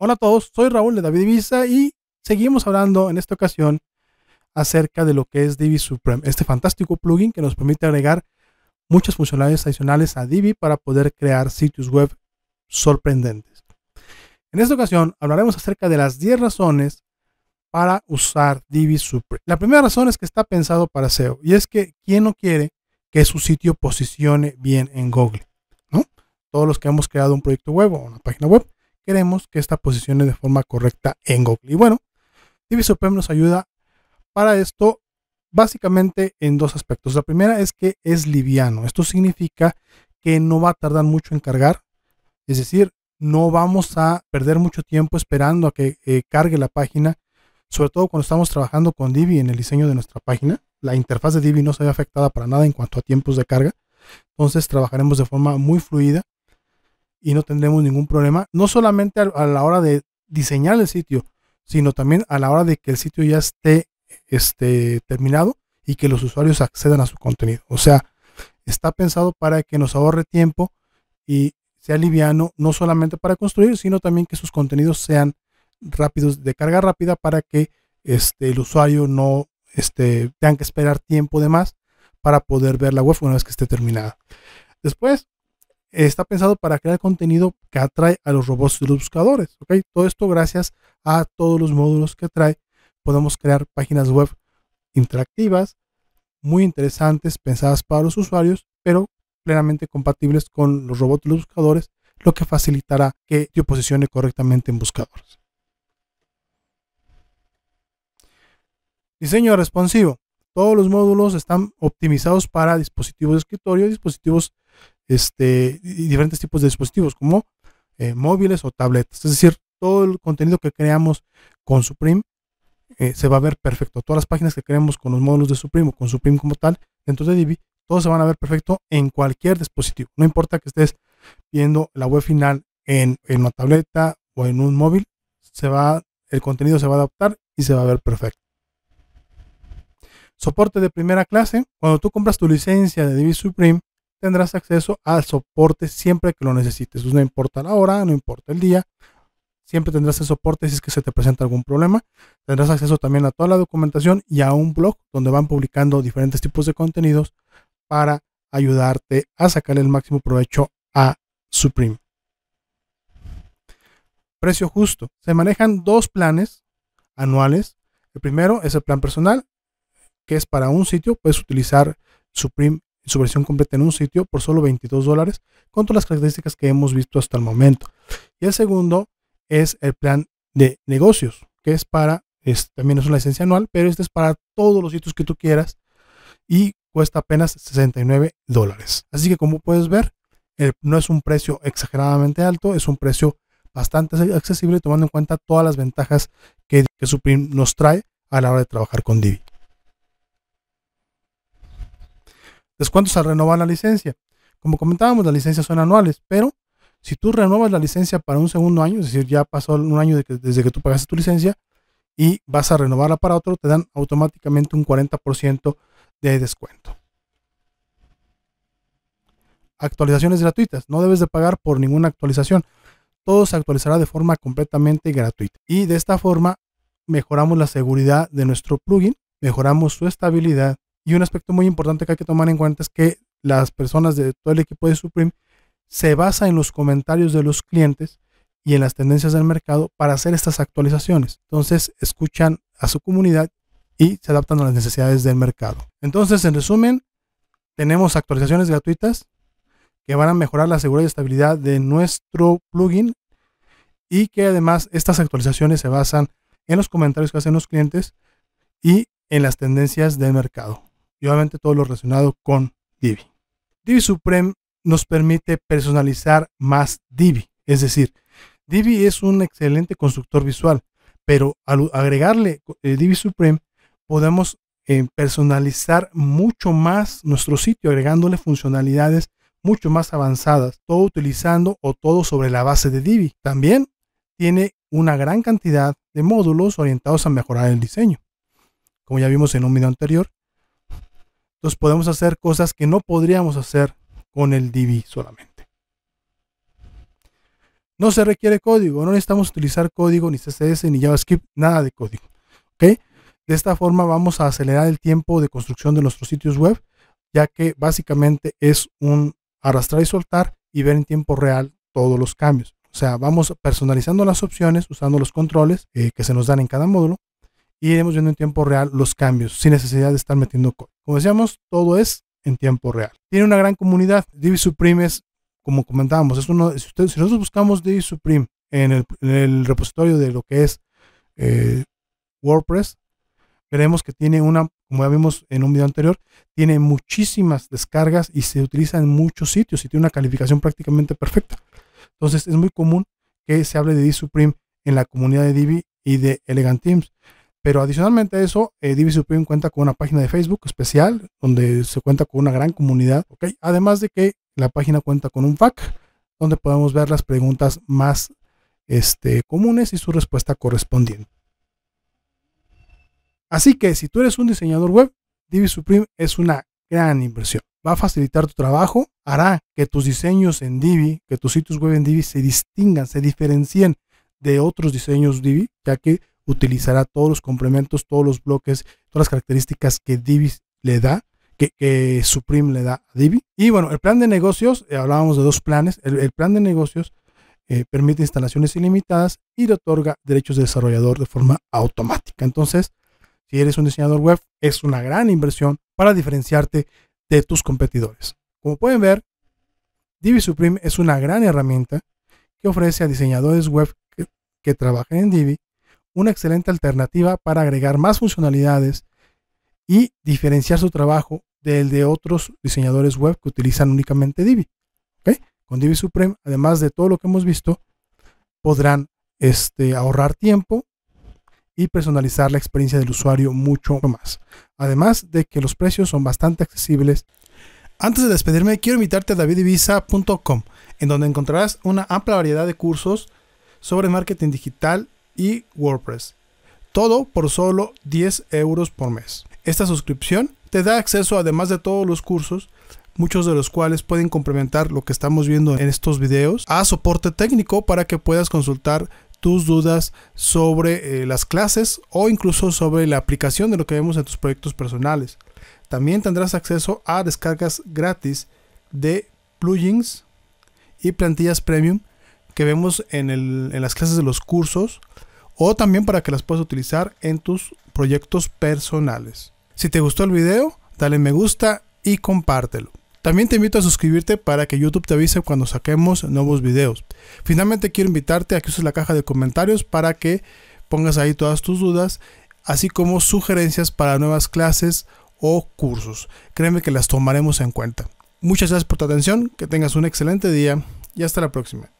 Hola a todos, soy Raúl de David Ibiza y seguimos hablando en esta ocasión acerca de lo que es Divi Supreme, este fantástico plugin que nos permite agregar muchas funcionalidades adicionales a Divi para poder crear sitios web sorprendentes. En esta ocasión hablaremos acerca de las 10 razones para usar Divi Supreme. La primera razón es que está pensado para SEO y es que ¿quién no quiere que su sitio posicione bien en Google, ¿no? Todos los que hemos creado un proyecto web o una página web queremos que esta posicione de forma correcta en Google. Y bueno, Divi Supreme nos ayuda para esto básicamente en dos aspectos. La primera es que es liviano. Esto significa que no va a tardar mucho en cargar. Es decir, no vamos a perder mucho tiempo esperando a que eh, cargue la página, sobre todo cuando estamos trabajando con Divi en el diseño de nuestra página. La interfaz de Divi no se ve afectada para nada en cuanto a tiempos de carga. Entonces trabajaremos de forma muy fluida y no tendremos ningún problema, no solamente a, la hora de diseñar el sitio, sino también a la hora de que el sitio ya esté este, terminado y que los usuarios accedan a su contenido. O sea, está pensado para que nos ahorre tiempo y sea liviano, no solamente para construir, sino también que sus contenidos sean rápidos, de carga rápida, para que este, el usuario no este, tenga que esperar tiempo de más para poder ver la web una vez que esté terminada. Después, está pensado para crear contenido que atrae a los robots y los buscadores. Todo esto gracias a todos los módulos que trae. Podemos crear páginas web interactivas, muy interesantes, pensadas para los usuarios, pero plenamente compatibles con los robots y los buscadores, lo que facilitará que yo posicione correctamente en buscadores. Diseño responsivo. Todos los módulos están optimizados para dispositivos de escritorio y dispositivos este, y diferentes tipos de dispositivos como eh, móviles o tabletas. Es decir, todo el contenido que creamos con Supreme eh, se va a ver perfecto. Todas las páginas que creamos con los módulos de Supreme o con Supreme como tal, dentro de Divi, todos se van a ver perfecto en cualquier dispositivo. No importa que estés viendo la web final en, una tableta o en un móvil, se va, el contenido se va a adaptar y se va a ver perfecto. Soporte de primera clase. Cuando tú compras tu licencia de Divi Supreme, tendrás acceso al soporte siempre que lo necesites. Pues no importa la hora, no importa el día, siempre tendrás el soporte si es que se te presenta algún problema. Tendrás acceso también a toda la documentación y a un blog donde van publicando diferentes tipos de contenidos para ayudarte a sacar el máximo provecho a Supreme. Precio justo. Se manejan dos planes anuales. El primero es el plan personal, que es para un sitio, puedes utilizar Supreme su versión completa en un sitio por solo 22 dólares con todas las características que hemos visto hasta el momento. Y el segundo es el plan de negocios, que es para, también es una licencia anual, pero este es para todos los sitios que tú quieras y cuesta apenas 69 dólares. Así que como puedes ver, no es un precio exageradamente alto, es un precio bastante accesible tomando en cuenta todas las ventajas que, que Supreme nos trae a la hora de trabajar con Divi. Descuentos al renovar la licencia. Como comentábamos, las licencias son anuales, pero si tú renuevas la licencia para un segundo año, es decir, ya pasó un año desde que tú pagaste tu licencia y vas a renovarla para otro, te dan automáticamente un 40% de descuento. Actualizaciones gratuitas. No debes de pagar por ninguna actualización. Todo se actualizará de forma completamente gratuita. Y de esta forma mejoramos la seguridad de nuestro plugin, mejoramos su estabilidad y un aspecto muy importante que hay que tomar en cuenta es que las personas de todo el equipo de Supreme se basan en los comentarios de los clientes y en las tendencias del mercado para hacer estas actualizaciones. Entonces, escuchan a su comunidad y se adaptan a las necesidades del mercado. Entonces, en resumen, tenemos actualizaciones gratuitas que van a mejorar la seguridad y estabilidad de nuestro plugin y que además estas actualizaciones se basan en los comentarios que hacen los clientes y en las tendencias del mercado y obviamente todo lo relacionado con Divi. Divi Supreme nos permite personalizar más Divi, es decir, Divi es un excelente constructor visual, pero al agregarle eh, Divi Supreme podemos eh, personalizar mucho más nuestro sitio, agregándole funcionalidades mucho más avanzadas, todo utilizando o todo sobre la base de Divi. También tiene una gran cantidad de módulos orientados a mejorar el diseño. Como ya vimos en un video anterior, entonces podemos hacer cosas que no podríamos hacer con el DB solamente. No se requiere código, no necesitamos utilizar código, ni CSS, ni JavaScript, nada de código. De esta forma vamos a acelerar el tiempo de construcción de nuestros sitios web, ya que básicamente es un arrastrar y soltar y ver en tiempo real todos los cambios. O sea, vamos personalizando las opciones usando los controles eh, que se nos dan en cada módulo y iremos viendo en tiempo real los cambios, sin necesidad de estar metiendo código. Como decíamos, todo es en tiempo real. Tiene una gran comunidad. Divi Supreme es, como comentábamos, es si, nosotros buscamos Divi Supreme en el, repositorio de lo que es eh, WordPress, creemos que tiene una, como ya vimos en un video anterior, tiene muchísimas descargas y se utiliza en muchos sitios y tiene una calificación prácticamente perfecta. Entonces es muy común que se hable de Divi Supreme en la comunidad de Divi y de Elegant Teams. Pero adicionalmente a eso, eh, Divi Supreme cuenta con una página de Facebook especial donde se cuenta con una gran comunidad. Además de que la página cuenta con un FAQ donde podemos ver las preguntas más este, comunes y su respuesta correspondiente. Así que si tú eres un diseñador web, Divi Supreme es una gran inversión. Va a facilitar tu trabajo, hará que tus diseños en Divi, que tus sitios web en Divi se distingan, se diferencien de otros diseños Divi, ya que utilizará todos los complementos, todos los bloques, todas las características que Divi le da, que, Supreme le da a Divi. Y bueno, el plan de negocios, eh, hablábamos de dos planes, el, plan de negocios eh, permite instalaciones ilimitadas y le otorga derechos de desarrollador de forma automática. Entonces, si eres un diseñador web, es una gran inversión para diferenciarte de tus competidores. Como pueden ver, Divi Supreme es una gran herramienta que ofrece a diseñadores web que, que trabajan en Divi una excelente alternativa para agregar más funcionalidades y diferenciar su trabajo del de otros diseñadores web que utilizan únicamente Divi. Con Divi Supreme, además de todo lo que hemos visto, podrán este, ahorrar tiempo y personalizar la experiencia del usuario mucho más. Además de que los precios son bastante accesibles. Antes de despedirme, quiero invitarte a davidivisa.com, en donde encontrarás una amplia variedad de cursos sobre marketing digital y WordPress. Todo por solo 10 euros por mes. Esta suscripción te da acceso además de todos los cursos, muchos de los cuales pueden complementar lo que estamos viendo en estos videos, a soporte técnico para que puedas consultar tus dudas sobre eh, las clases o incluso sobre la aplicación de lo que vemos en tus proyectos personales. También tendrás acceso a descargas gratis de plugins y plantillas premium que vemos en, el, en las clases de los cursos o también para que las puedas utilizar en tus proyectos personales. Si te gustó el video, dale me gusta y compártelo. También te invito a suscribirte para que YouTube te avise cuando saquemos nuevos videos. Finalmente quiero invitarte a que uses la caja de comentarios para que pongas ahí todas tus dudas, así como sugerencias para nuevas clases o cursos. Créeme que las tomaremos en cuenta. Muchas gracias por tu atención, que tengas un excelente día y hasta la próxima.